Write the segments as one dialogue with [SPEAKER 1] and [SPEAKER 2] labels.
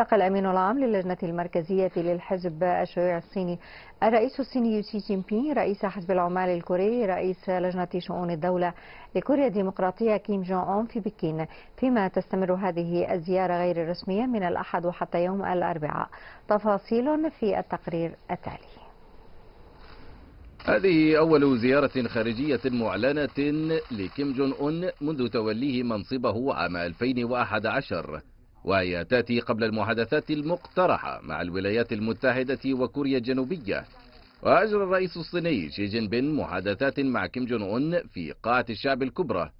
[SPEAKER 1] التقى الأمين العام للجنة المركزية للحزب الشيوعي الصيني الرئيس الصيني سي جين بين رئيس حزب العمال الكوري رئيس لجنة شؤون الدولة لكوريا الديمقراطية كيم جون أون في بكين فيما تستمر هذه الزيارة غير الرسمية من الأحد وحتى يوم الأربعاء تفاصيل في التقرير التالي
[SPEAKER 2] هذه أول زيارة خارجية معلنة لكيم جون أون منذ توليه منصبه عام 2011 وهي تأتي قبل المحادثات المقترحة مع الولايات المتحدة وكوريا الجنوبية وأجرى الرئيس الصيني شي جين بين محادثات مع كيم جون أون في قاعة الشعب الكبرى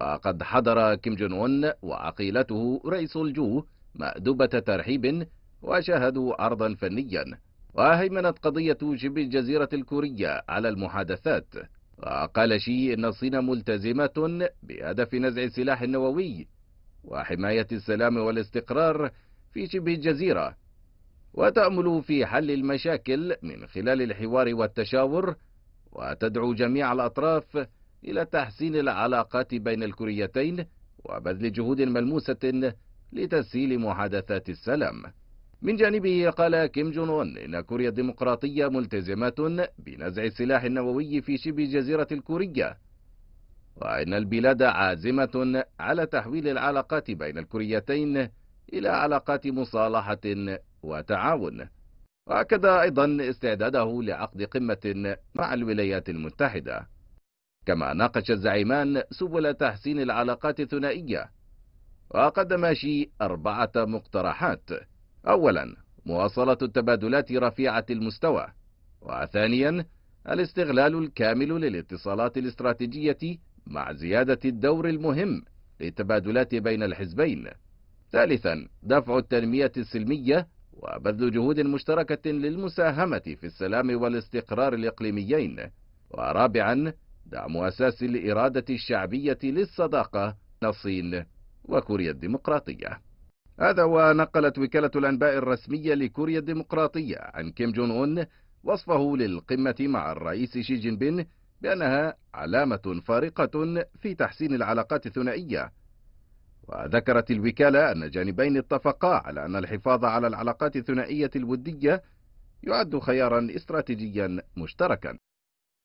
[SPEAKER 2] وقد حضر كيم جون أون وعقيلته رئيس الجو مأدبة ترحيب وشاهدوا عرضا فنيا وهيمنت قضية شبه الجزيرة الكورية على المحادثات وقال شي إن الصين ملتزمة بهدف نزع السلاح النووي وحماية السلام والاستقرار في شبه الجزيرة وتأمل في حل المشاكل من خلال الحوار والتشاور وتدعو جميع الأطراف إلى تحسين العلاقات بين الكوريتين وبذل جهود ملموسة لتسهيل محادثات السلام. من جانبه قال كيم جون أون إن كوريا الديمقراطية ملتزمة بنزع السلاح النووي في شبه الجزيرة الكورية وأن البلاد عازمة على تحويل العلاقات بين الكوريتين إلى علاقات مصالحة وتعاون وأكد أيضا استعداده لعقد قمة مع الولايات المتحدة كما ناقش الزعيمان سبل تحسين العلاقات الثنائية وقدم شي أربعة مقترحات أولا مواصلة التبادلات رفيعة المستوى وثانيا الاستغلال الكامل للاتصالات الاستراتيجية مع زيادة الدور المهم للتبادلات بين الحزبين ثالثا دفع التنمية السلمية وبذل جهود مشتركة للمساهمة في السلام والاستقرار الإقليميين ورابعا دعم أساس الإرادة الشعبية للصداقة الصين وكوريا الديمقراطية هذا ونقلت وكالة الأنباء الرسمية لكوريا الديمقراطية عن كيم جون أون وصفه للقمة مع الرئيس شي جين بين بأنها علامة فارقة في تحسين العلاقات الثنائية وذكرت الوكالة أن جانبين اتفقا على أن الحفاظ على العلاقات الثنائية الودية يعد خيارا استراتيجيا مشتركا